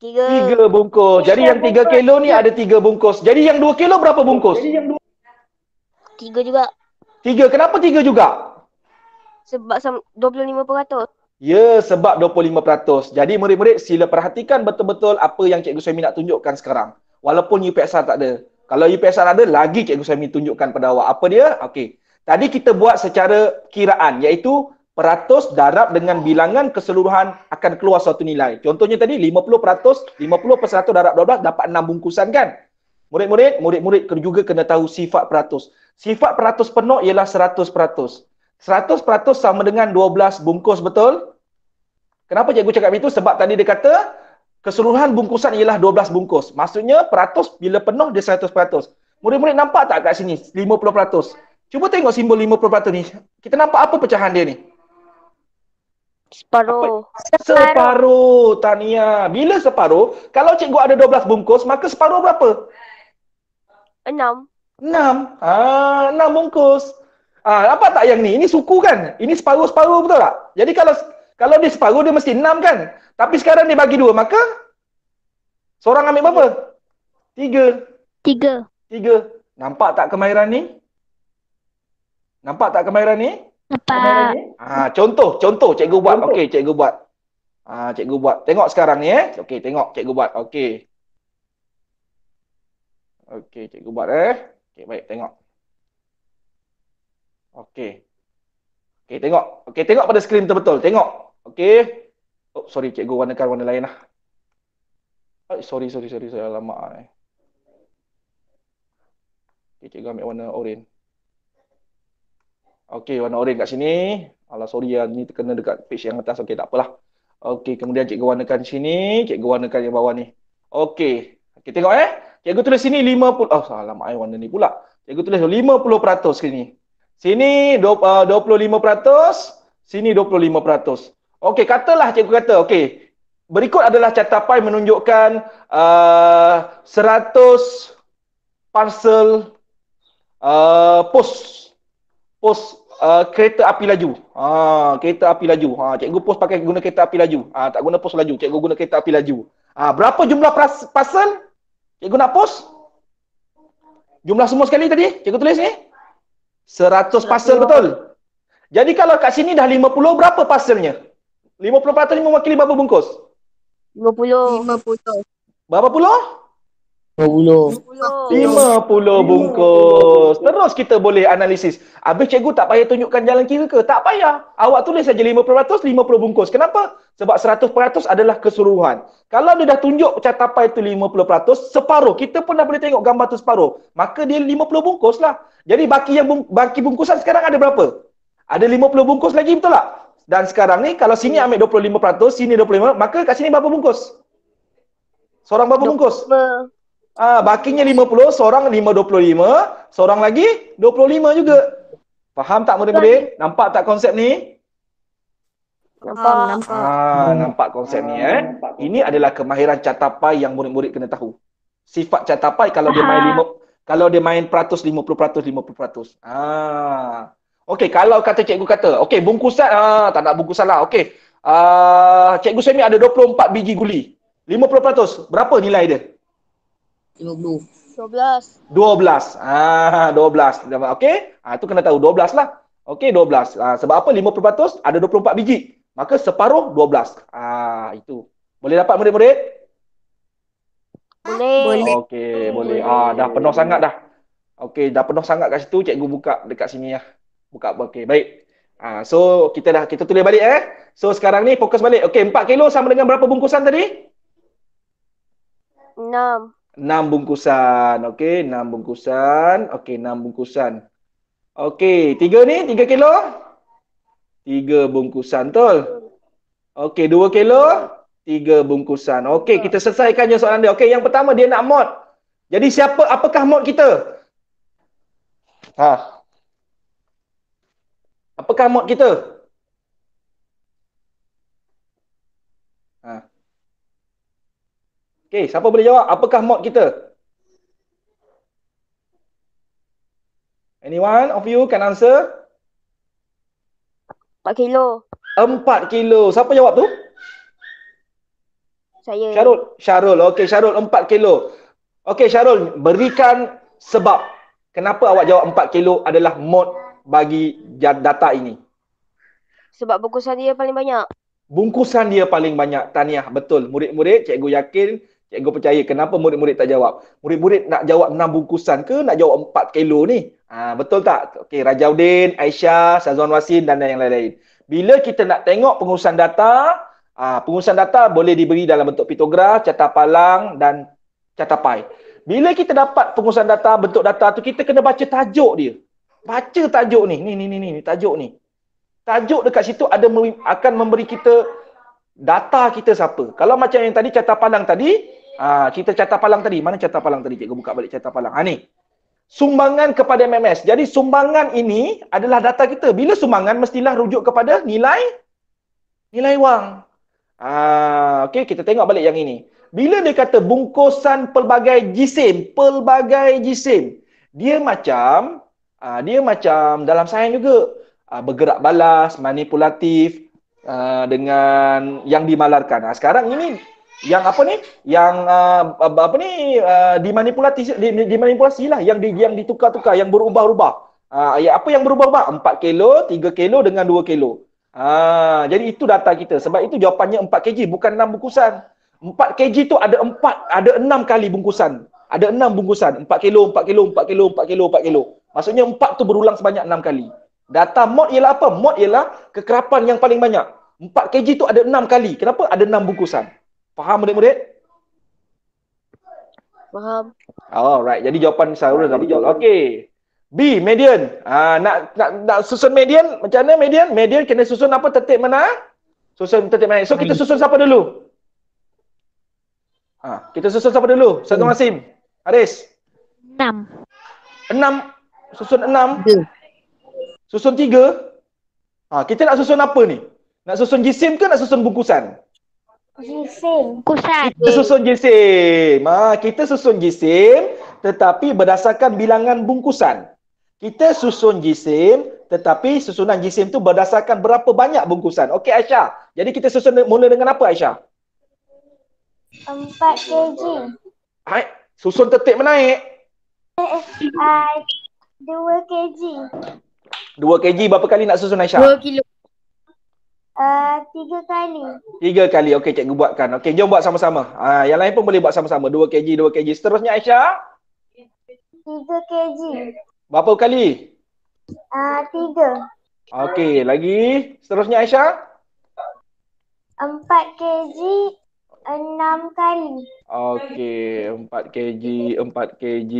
3 bungkus jadi yang 3 kilo ni ada 3 bungkus jadi yang 2 kilo berapa bungkus 3 juga 3 kenapa 3 juga sebab 25% Ya sebab 25%. Jadi murid-murid sila perhatikan betul-betul apa yang Cikgu Suami nak tunjukkan sekarang. Walaupun UPSR tak ada. Kalau UPSR ada lagi Cikgu Suami tunjukkan pada awak. Apa dia? Okey. Tadi kita buat secara kiraan iaitu peratus darab dengan bilangan keseluruhan akan keluar suatu nilai. Contohnya tadi 50%, 50% 100 darab 12 dapat 6 bungkusan kan? Murid-murid, murid-murid juga kena tahu sifat peratus. Sifat peratus penuh ialah 100%. 100% sama dengan 12 bungkus betul? Kenapa cikgu cakap begitu? Sebab tadi dia kata keseluruhan bungkusan ialah 12 bungkus. Maksudnya peratus bila penuh dia 100%. Murid-murid nampak tak kat sini 50%? Cuba tengok simbol 50% ni. Kita nampak apa pecahan dia ni? Separuh. separuh. Separuh. Tania. Bila separuh? Kalau cikgu ada 12 bungkus, maka separuh berapa? 6. 6. Ah, 6 bungkus. Ah, nampak tak yang ni? Ini suku kan? Ini separuh-separuh betul tak? Jadi kalau kalau dia separuh dia mesti enam kan? Tapi sekarang dia bagi dua maka seorang ambil berapa? Tiga. Tiga. Tiga. Nampak tak kemahiran ni? Nampak tak kemahiran ni? Nampak. Ha, contoh, contoh cikgu buat. Okey, cikgu buat. Ha, cikgu buat. Tengok sekarang ni eh. Okey, tengok cikgu buat. Okey. Okey, cikgu buat eh. Okey, baik, tengok. Okey. Okey, tengok. Okey, tengok pada skrin betul Tengok. Okey. Oh, sorry cikgu warnakan warna lain lah. Oh, sorry, sorry, sorry. Saya lama eh. Okay, cikgu ambil warna orange. Okey, warna orange kat sini. Alah, sorry ya. Ni terkena dekat page yang atas. okay tak apalah. Okey, kemudian cikgu warna kan sini. Cikgu warna kan yang bawah ni. Okey. Okey, tengok eh. Cikgu tulis sini 50. Oh, salah mak eh, warna ni pula. Cikgu tulis 50% sini. Sini 25%. Ah, sini 25%. Okey, katalah cikgu kata, okey. Berikut adalah catapai menunjukkan uh, parcel uh, pos pos uh, kereta api laju. Ha, uh, kereta api laju. Ha, cikgu pos pakai guna kereta api laju. Ha, tak guna pos laju. Cikgu guna kereta api laju. Ha, berapa jumlah parcel cikgu nak pos? Jumlah semua sekali tadi? Cikgu tulis ni? seratus parcel betul? Jadi kalau kat sini dah lima puluh berapa parcelnya? Berapa? Lima puluh peratus ni mewakili berapa bungkus? 50. 50. Berapa puluh? Lima puluh bungkus. Terus kita boleh analisis. Habis cikgu tak payah tunjukkan jalan kira ke? Tak payah. Awak tulis saja lima puluh peratus, lima puluh bungkus. Kenapa? Sebab seratus peratus adalah keseluruhan. Kalau dia dah tunjuk catapai itu peratus separuh. Kita pun dah boleh tengok gambar tu separuh. Maka dia lima puluh bungkus lah. Jadi baki yang bung- baki bungkusan sekarang ada berapa? Ada lima puluh bungkus lagi betul tak? dan sekarang ni kalau sini ambil 25%, sini 25%, maka kat sini berapa bungkus? Seorang berapa bungkus? Ah, bakinya 50, seorang 525, seorang lagi 25 juga. Faham tak murid-murid? Nampak tak konsep ni? Nampak, ah, nampak. Ah, nampak konsep ni eh. Ini adalah kemahiran catapai yang murid-murid kena tahu. Sifat catapai kalau dia main 5 ah. kalau dia main 100, 50%, 50%. Ah. Okey, kalau kata cikgu kata, okey bungkusan ah ha, tak nak bungkusan lah. Okey. Ah cikgu Semi ada 24 biji guli. 50% berapa nilai dia? 50. 12. 12. Ah 12. Dapat okey? Ah tu kena tahu 12 lah. Okey 12. Ah sebab apa 50% ada 24 biji. Maka separuh 12. Ah itu. Boleh dapat murid-murid? Boleh. Okey, boleh. Ah dah penuh sangat dah. Okey, dah penuh sangat kat situ. Cikgu buka dekat sini lah. Ya buka okey baik uh, so kita dah kita tulis balik eh so sekarang ni fokus balik okey 4 kilo sama dengan berapa bungkusan tadi 6 6 bungkusan okey 6 bungkusan okey 6 bungkusan okey tiga ni 3 kilo 3 bungkusan betul okey 2 kilo tiga bungkusan. Okey, kita selesaikan je soalan dia. Okey, yang pertama dia nak mod. Jadi siapa apakah mod kita? Ah. Apakah mod kita? Ha. Okey, siapa boleh jawab? Apakah mod kita? Anyone of you can answer? Empat kilo. Empat kilo. Siapa jawab tu? Saya. Syarul. Syarul. Okay, Syarul. Empat kilo. Okay, Syarul. Berikan sebab. Kenapa awak jawab empat kilo adalah mod bagi data ini? Sebab bungkusan dia paling banyak. Bungkusan dia paling banyak. Tahniah, betul. Murid-murid, cikgu yakin, cikgu percaya. Kenapa murid-murid tak jawab? Murid-murid nak jawab enam bungkusan ke nak jawab empat kilo ni? Ha, betul tak? Okey, Rajaudin, Aisyah, Sazwan Wasin dan yang lain-lain. Bila kita nak tengok pengurusan data, ha, pengurusan data boleh diberi dalam bentuk pitograf, catat palang dan catat pai. Bila kita dapat pengurusan data, bentuk data tu, kita kena baca tajuk dia baca tajuk ni ni ni ni ni tajuk ni tajuk dekat situ ada akan memberi kita data kita siapa kalau macam yang tadi catat palang tadi aa, ah, kita catat palang tadi mana catat palang tadi cikgu buka balik catat palang ha ni sumbangan kepada MMS jadi sumbangan ini adalah data kita bila sumbangan mestilah rujuk kepada nilai nilai wang aa, ah, okay, kita tengok balik yang ini bila dia kata bungkusan pelbagai jisim pelbagai jisim dia macam Uh, dia macam dalam sains juga uh, bergerak balas, manipulatif uh, dengan yang dimalarkan. Uh, sekarang ini yang apa ni? Yang uh, apa ni? Uh, dimanipulatif di, di, yang di, yang ditukar-tukar, yang berubah-ubah. Ah ya apa yang berubah-ubah? 4 kilo, 3 kilo dengan 2 kilo. Ah jadi itu data kita. Sebab itu jawapannya 4 kg bukan 6 bungkusan. 4 kg tu ada 4 ada 6 kali bungkusan. Ada 6 bungkusan. 4 kilo, 4 kilo, 4 kilo, 4 kilo, 4 kilo. 4 kilo. Maksudnya empat tu berulang sebanyak enam kali. Data mod ialah apa? Mod ialah kekerapan yang paling banyak. Empat KG tu ada enam kali. Kenapa? Ada enam bungkusan. Faham murid-murid? Faham. Alright. Jadi jawapan Sarul dah betul. Okay. B, median. Ah, nak, nak, nak susun median? Macam mana median? Median kena susun apa? Tetik mana? Susun tetik mana? So kita susun siapa dulu? Ah, kita susun siapa dulu? Satu hmm. Masim. Haris. Enam. Enam, susun enam, susun tiga. Ha, kita nak susun apa ni? Nak susun jisim ke nak susun bungkusan? Jisim, bungkusan. Kita susun jisim. Ha, kita susun jisim tetapi berdasarkan bilangan bungkusan. Kita susun jisim tetapi susunan jisim tu berdasarkan berapa banyak bungkusan. Okey Aisyah. Jadi kita susun mula dengan apa Aisyah? Empat kg. Hai, susun tetik menaik. Eh, eh. Dua kg. Dua kg berapa kali nak susun Aisyah? Dua kilo. Ah, tiga kali. Tiga kali. Okey, cikgu buatkan. Okey, jom buat sama-sama. Ha, yang lain pun boleh buat sama-sama. Dua kg, dua kg. Seterusnya Aisyah? Tiga kg. Berapa kali? Ah, tiga. Uh, Okey, lagi. Seterusnya Aisyah? Empat kg, enam kali. Okey, empat kg, empat kg.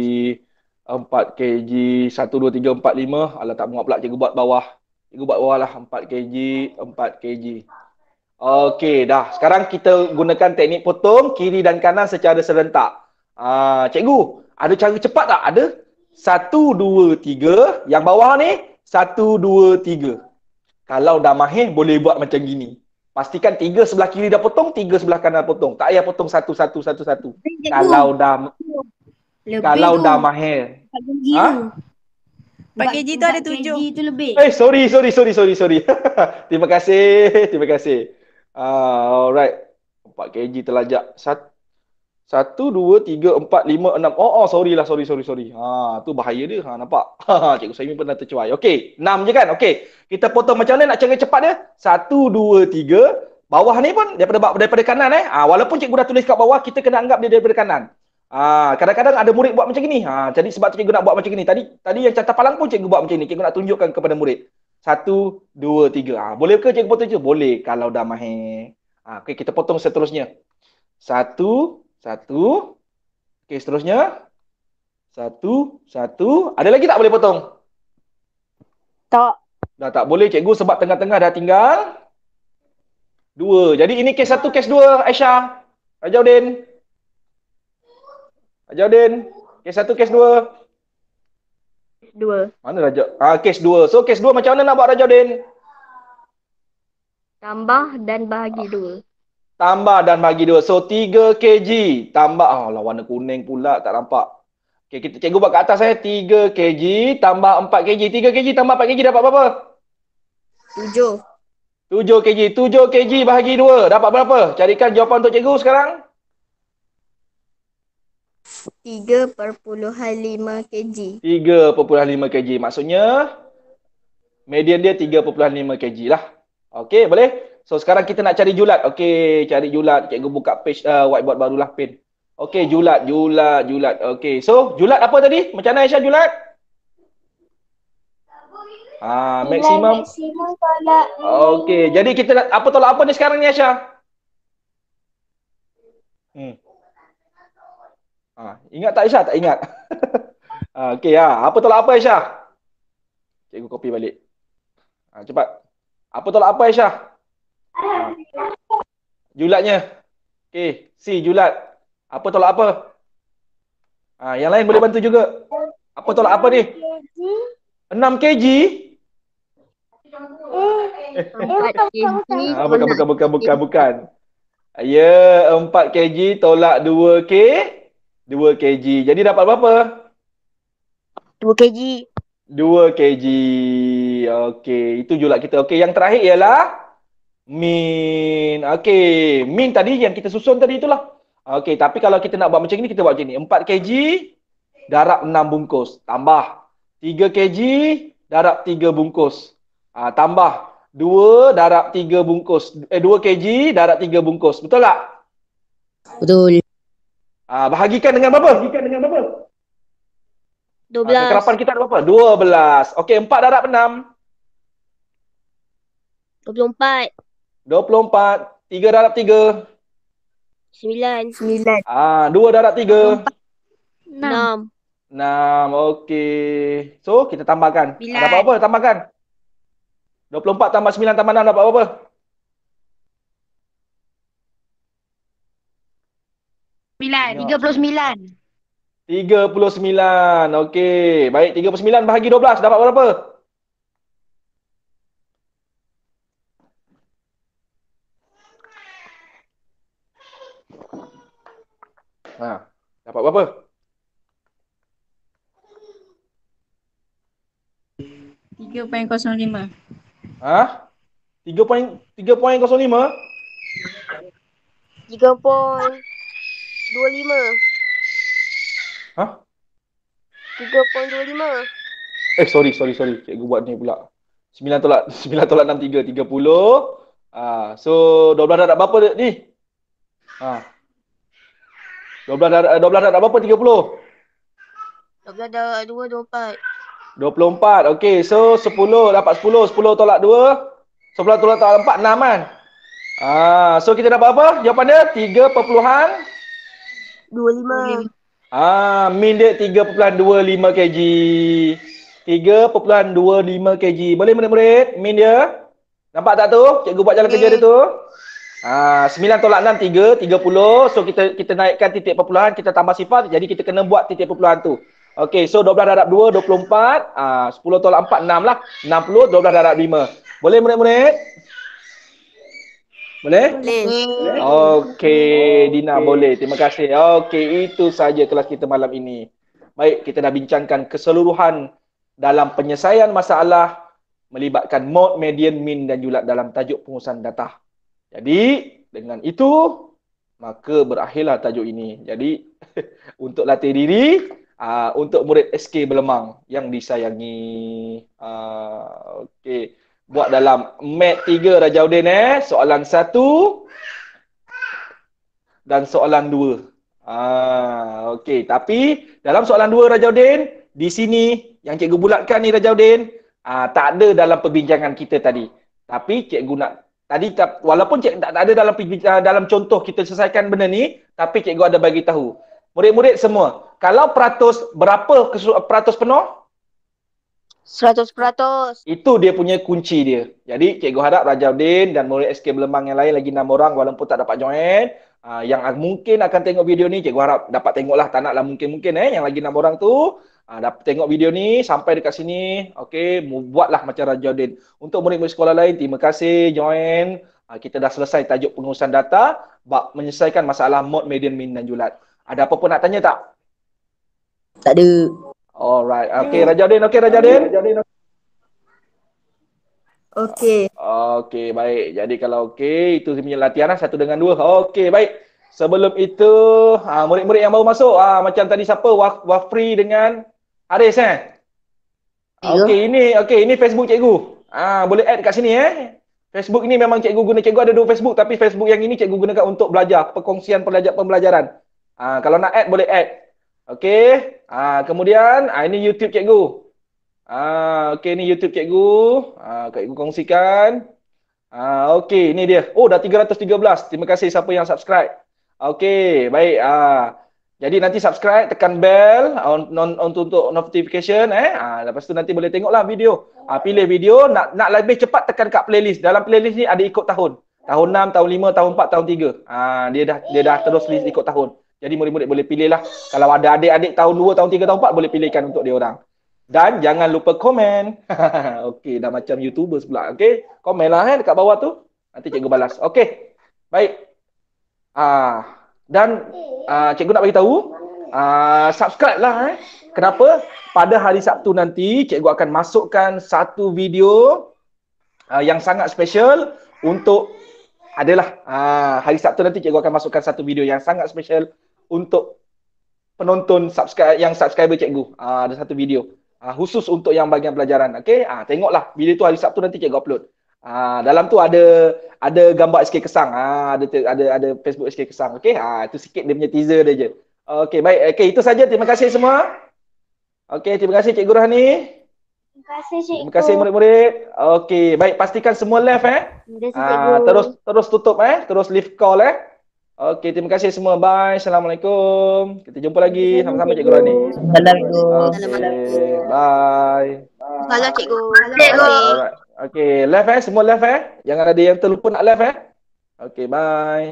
4 kg 1 2 3 4 5 Alah tak muat pula cikgu buat bawah. Cikgu buat bawah lah 4 kg 4 kg. Okey dah. Sekarang kita gunakan teknik potong kiri dan kanan secara serentak. Ah uh, cikgu, ada cara cepat tak? Ada? 1 2 3 yang bawah ni 1 2 3. Kalau dah mahir boleh buat macam gini. Pastikan tiga sebelah kiri dah potong, tiga sebelah kanan potong. Tak payah potong satu, satu, satu, satu. Cikgu. Kalau dah... Lebih kalau tu. dah mahir. Ha? 4 kg tu ada tujuh. tu lebih. Eh, sorry, sorry, sorry, sorry, sorry. terima kasih, terima kasih. Uh, alright. 4 kg telajak. Sat- satu, dua, tiga, empat, lima, enam. Oh, oh, sorry lah. Sorry, sorry, sorry. Ha, tu bahaya dia. Ha, nampak? Ha, Cikgu Saimi pernah tercuai. Okey, enam je kan? Okey. Kita potong macam mana nak cara cepat dia? Satu, dua, tiga. Bawah ni pun daripada daripada kanan eh. Ha, walaupun cikgu dah tulis kat bawah, kita kena anggap dia daripada kanan. Ah, kadang-kadang ada murid buat macam gini. Ha, jadi sebab tu cikgu nak buat macam gini. Tadi tadi yang catat palang pun cikgu buat macam ni. Cikgu nak tunjukkan kepada murid. Satu, dua, tiga. Ah, ha, boleh ke cikgu potong je? Boleh kalau dah mahir. Ha, ah, okay, kita potong seterusnya. Satu, satu. Okay, seterusnya. Satu, satu. Ada lagi tak boleh potong? Tak. Dah tak boleh cikgu sebab tengah-tengah dah tinggal. Dua. Jadi ini kes satu, kes dua Aisyah. ajaudin. Udin. Jordan, kes satu, kes dua. Dua. Mana Raja? Ah, kes dua. So, kes dua macam mana nak buat Raja Din? Tambah dan bahagi ah. dua. Tambah dan bahagi dua. So, tiga kg. Tambah. ah lah, warna kuning pula. Tak nampak. Okay, kita cikgu buat kat atas saya eh. tiga kg tambah empat kg. tiga kg tambah empat kg dapat berapa? Tujuh. Tujuh kg. tujuh kg bahagi dua. Dapat berapa? Carikan jawapan untuk cikgu sekarang. 3.5 kg. 3.5 kg. Maksudnya median dia 3.5 kg lah. Okey, boleh? So sekarang kita nak cari julat. Okey, cari julat. Cikgu buka page uh, whiteboard barulah pin. Okey, julat, julat, julat. Okey. So, julat apa tadi? Macam mana Aisyah julat? Ah, maksimum. Maksimum tolak. Okey. Jadi kita nak apa tolak apa ni sekarang ni Aisyah? Hmm. Ha, ingat tak Aisyah? Tak ingat. ha, ah, okay, ha. Ah. apa tolak apa Aisyah? Cikgu kopi balik. Ha, cepat. Apa tolak apa Aisyah? Ha. Julatnya. Okay, si julat. Apa tolak apa? Ha, yang lain boleh bantu juga. Apa tolak apa ni? 6 kg? Eh, Bukan, bukan, bukan, bukan, bukan. Ya, 4 kg tolak 2 kg. 2 kg. Jadi dapat berapa? 2 kg. 2 kg. Okey, itu julat kita. Okey, yang terakhir ialah min. Okey, min tadi yang kita susun tadi itulah. Okey, tapi kalau kita nak buat macam ni, kita buat macam ni. 4 kg darab 6 bungkus. Tambah 3 kg darab 3 bungkus. Ah, ha, tambah 2 darab 3 bungkus. Eh 2 kg darab 3 bungkus. Betul tak? Betul. Ah, bahagikan dengan berapa? Bahagikan dengan berapa? 12. Ah, kekerapan kita berapa? 12. Okey, 4 darab 6. 24. 24. 3 darab 3. 9. 9. Ah, 2 darab 3. 6. 6. Okey. So, kita tambahkan. 9. Dapat apa? Tambahkan. 24 tambah 9 tambah 6 dapat berapa? 39. 39. Okey. Baik, 39 bahagi 12 dapat berapa? Ha, dapat berapa? 3.05. Ha? 3.3.05? 3 point 3 point dua lima. Ha? Tiga poin dua lima. Eh, sorry, sorry, sorry. Cikgu buat ni pula. Sembilan tolak, sembilan tolak enam tiga, tiga puluh. Ah, so, dua belas dah berapa ni? Ha. Dua belas dah, eh, dua berapa? Tiga puluh? Dua belas dah dua, dua empat. Dua puluh empat. Okay, so sepuluh, dapat sepuluh. Sepuluh tolak dua. Sepuluh tolak empat, enam kan? Ah, so kita dapat apa? Jawapan dia tiga perpuluhan 25. Ah, min dia 3.25 kg. 3.25 kg. Boleh murid-murid? Min dia? Nampak tak tu? Cikgu buat jalan okay. kerja dia tu. Ah, 9 tolak 6, 3, 30. So, kita kita naikkan titik perpuluhan, kita tambah sifar. Jadi, kita kena buat titik perpuluhan tu. Okay, so 12 darab 2, 24. Ah, 10 tolak 4, 6 lah. 60, 12 darab 5. Boleh murid-murid? Boleh? Boleh. Okey, Dina okay. boleh. Terima kasih. Okey, itu saja kelas kita malam ini. Baik, kita dah bincangkan keseluruhan dalam penyelesaian masalah melibatkan mod, median, min dan julat dalam tajuk pengurusan data. Jadi, dengan itu, maka berakhirlah tajuk ini. Jadi, untuk latih diri, uh, untuk murid SK Belemang yang disayangi. Uh, Okey buat dalam mat 3 Raja Udin eh. Soalan satu dan soalan dua Ah, okey. Tapi dalam soalan dua Raja Udin, di sini yang cikgu bulatkan ni Raja Udin, ah, tak ada dalam perbincangan kita tadi. Tapi cikgu nak tadi walaupun cikgu tak, ada dalam ah, dalam contoh kita selesaikan benda ni, tapi cikgu ada bagi tahu. Murid-murid semua, kalau peratus berapa peratus penuh? Seratus peratus. Itu dia punya kunci dia. Jadi cikgu harap Raja Udin dan murid SK Belemang yang lain lagi enam orang walaupun tak dapat join. Uh, yang ah, mungkin akan tengok video ni, cikgu harap dapat tengok lah. Tak nak lah mungkin-mungkin eh. Yang lagi enam orang tu, uh, dapat tengok video ni sampai dekat sini. Okay, buatlah macam Raja Udin. Untuk murid-murid sekolah lain, terima kasih join. Uh, kita dah selesai tajuk pengurusan data. Bak menyelesaikan masalah mod, median, min dan julat. Ada apa pun nak tanya tak? Tak ada. Alright. Okay, hmm. Rajadin. Okay, Rajadin. Rajadin. Okay. Okay, baik. Jadi kalau okay, itu punya latihan lah. Satu dengan dua. Okay, baik. Sebelum itu, ha, murid-murid yang baru masuk. Ha, macam tadi siapa? Waf- Wafri dengan Aris, eh? Ya. Okay, ini, okay, ini Facebook cikgu. Ha, boleh add kat sini, eh? Facebook ini memang cikgu guna. Cikgu ada dua Facebook. Tapi Facebook yang ini cikgu gunakan untuk belajar. Perkongsian pelajar pembelajaran. Ha, kalau nak add, boleh add. Okey. Ah ha, kemudian ah ha, ini YouTube cikgu. Ah ha, okey ni YouTube cikgu. Ah ha, cikgu kongsikan. Ah ha, okey ini dia. Oh dah 313. Terima kasih siapa yang subscribe. Okey, baik ah ha, jadi nanti subscribe, tekan bell on, on, on untuk notification eh. Ah ha, lepas tu nanti boleh tengoklah video. ha, pilih video nak nak lebih cepat tekan kat playlist. Dalam playlist ni ada ikut tahun. Tahun 6, tahun 5, tahun 4, tahun 3. Ah ha, dia dah dia dah terus list ikut tahun. Jadi murid-murid boleh pilihlah. Kalau ada adik-adik tahun 2, tahun 3, tahun 4 boleh pilihkan untuk dia orang. Dan jangan lupa komen. Okey, dah macam YouTuber pula. Okey, komenlah kan eh, dekat bawah tu. Nanti cikgu balas. Okey. Baik. Ah, dan ah, cikgu nak bagi tahu ah, subscribe lah eh. Kenapa? Pada hari Sabtu nanti cikgu akan masukkan satu video ah, yang sangat special untuk adalah ah, hari Sabtu nanti cikgu akan masukkan satu video yang sangat special untuk penonton subscribe yang subscriber cikgu. Ah ada satu video ah khusus untuk yang bagian pelajaran. Okey. Ah tengoklah video tu hari Sabtu nanti cikgu upload. Ah dalam tu ada ada gambar SK Kesang. Ah ada ada ada Facebook SK Kesang. Okey. Ah itu sikit dia punya teaser dia je. Okey, baik. Okey, itu saja. Terima kasih semua. Okey, terima kasih cikgu Rohani. Terima kasih, Terima kasih murid-murid. Okey, baik pastikan semua live eh. Ah, terus terus tutup eh. Terus live call eh. Okey, terima kasih semua. Bye. Assalamualaikum. Kita jumpa lagi sama-sama Cikgu Rani. Assalamualaikum. Okay. Bye. Salam Cikgu. Cikgu. Okey, left eh. Semua left eh. Yang ada yang terlupa nak left eh. Okey, bye.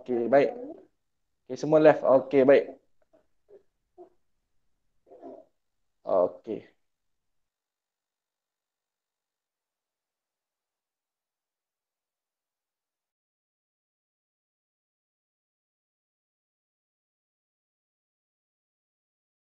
Okey, baik. Okey, semua left. Okey, baik. Okey.